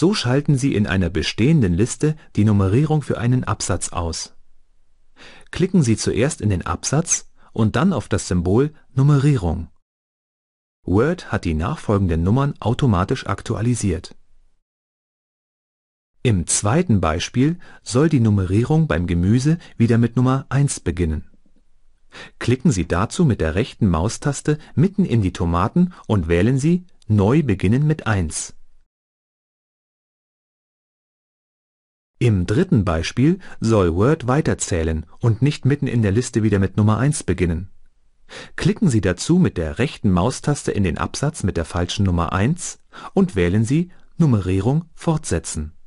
So schalten Sie in einer bestehenden Liste die Nummerierung für einen Absatz aus. Klicken Sie zuerst in den Absatz und dann auf das Symbol Nummerierung. Word hat die nachfolgenden Nummern automatisch aktualisiert. Im zweiten Beispiel soll die Nummerierung beim Gemüse wieder mit Nummer 1 beginnen. Klicken Sie dazu mit der rechten Maustaste mitten in die Tomaten und wählen Sie Neu beginnen mit 1. Im dritten Beispiel soll Word weiterzählen und nicht mitten in der Liste wieder mit Nummer 1 beginnen. Klicken Sie dazu mit der rechten Maustaste in den Absatz mit der falschen Nummer 1 und wählen Sie Nummerierung fortsetzen